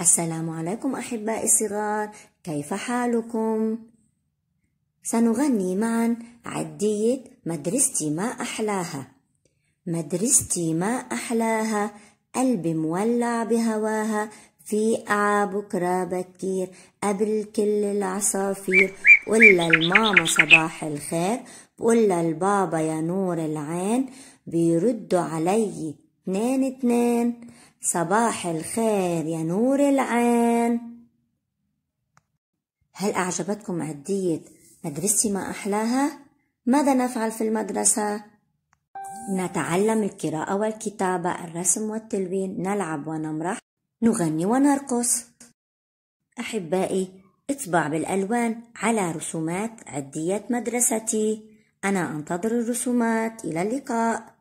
السلام عليكم أحبائي الصغار كيف حالكم؟ سنغني معا عدية مدرستي ما أحلاها مدرستي ما أحلاها قلبي مولع بهواها في قاع بكرة بكير قبل كل العصافير ولا الماما صباح الخير بقول البابا يا نور العين بيردوا علي اتنين اتنين صباح الخير يا نور العين هل أعجبتكم عدية مدرستي ما أحلاها؟ ماذا نفعل في المدرسة؟ نتعلم القراءة والكتابة الرسم والتلوين نلعب ونمرح نغني ونرقص أحبائي اطبع بالألوان على رسومات عدية مدرستي أنا أنتظر الرسومات إلى اللقاء